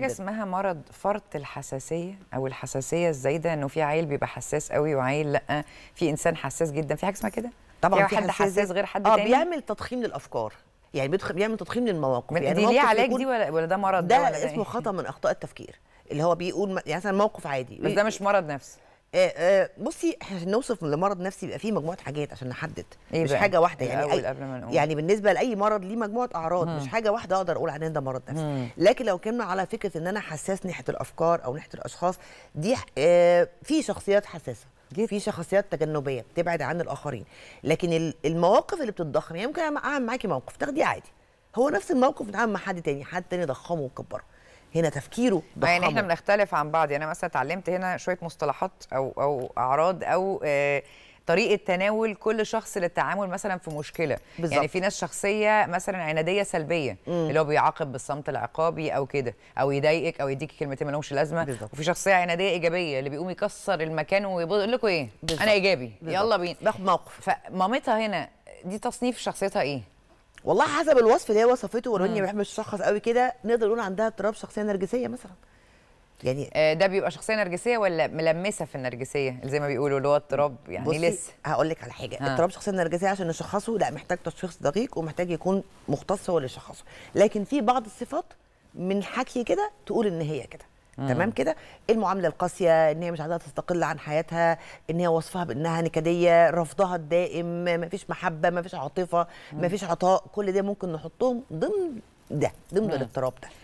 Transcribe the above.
حاجه اسمها مرض فرط الحساسيه او الحساسيه الزايده انه في عيل بيبقى حساس قوي وعيل لا في انسان حساس جدا في حاجه اسمها كده طبعا يعني في حد حساس غير حد آه، تاني اه بيعمل تضخيم للافكار يعني بيدخل بيعمل تضخيم للمواقف يعني دي ليه علاج دي ولا ولا ده مرض ده, ده اسمه إيه؟ خطا من اخطاء التفكير اللي هو بيقول يعني مثلا موقف عادي بس ده مش مرض نفسي آه، آه، بصي احنا عشان نوصف لمرض نفسي بيبقى فيه مجموعه حاجات عشان نحدد إيه مش حاجه واحده إيه يعني أي... قبل ما نقول. يعني بالنسبه لاي مرض ليه مجموعه اعراض مم. مش حاجه واحده اقدر اقول عنها ده مرض نفسي مم. لكن لو كنا على فكره ان انا حساس ناحيه الافكار او ناحيه الاشخاص دي آه في شخصيات حساسه في شخصيات تجنبيه بتبعد عن الاخرين لكن المواقف اللي بتتضخم يعني ممكن اعمل معاكي موقف تاخديه عادي هو نفس الموقف بتعمل مع حد تاني حد تاني ضخمه وكبره هنا تفكيره ضخمه يعني احنا بنختلف عن بعض يعني انا مثلا اتعلمت هنا شويه مصطلحات او او اعراض او آه طريقه تناول كل شخص للتعامل مثلا في مشكله بالزبط. يعني في ناس شخصيه مثلا عناديه سلبيه مم. اللي هو بيعاقب بالصمت العقابي او كده او يضايقك او يديك كلمتين مالهمش لازمه بالزبط. وفي شخصيه عناديه ايجابيه اللي بيقوم يكسر المكان ويقول لكم ايه بالزبط. انا ايجابي بالزبط. يلا بينا باخد موقف فمامتها هنا دي تصنيف شخصيتها ايه والله حسب الوصف اللي هي وصفته ورانيا ما بحبش قوي كده نقدر نقول عندها اضطراب شخصيه نرجسيه مثلا يعني آه، ده بيبقى شخصيه نرجسيه ولا ملمسه في النرجسيه زي ما بيقولوا اللي هو اضطراب يعني لسه هقول لك على حاجه اضطراب شخصيه نرجسيه عشان نشخصه لا محتاج تشخيص دقيق ومحتاج يكون مختص هو اللي يشخصه لكن في بعض الصفات من حكي كده تقول ان هي كده مم. آه. تمام كده إيه المعامله القاسيه ان هي مش عايزه تستقل عن حياتها ان هي وصفها بانها نكديه رفضها الدائم مفيش محبه مفيش عاطفه ما مفيش عطاء كل ده ممكن نحطهم ضمن ده ضمن الاضطراب ده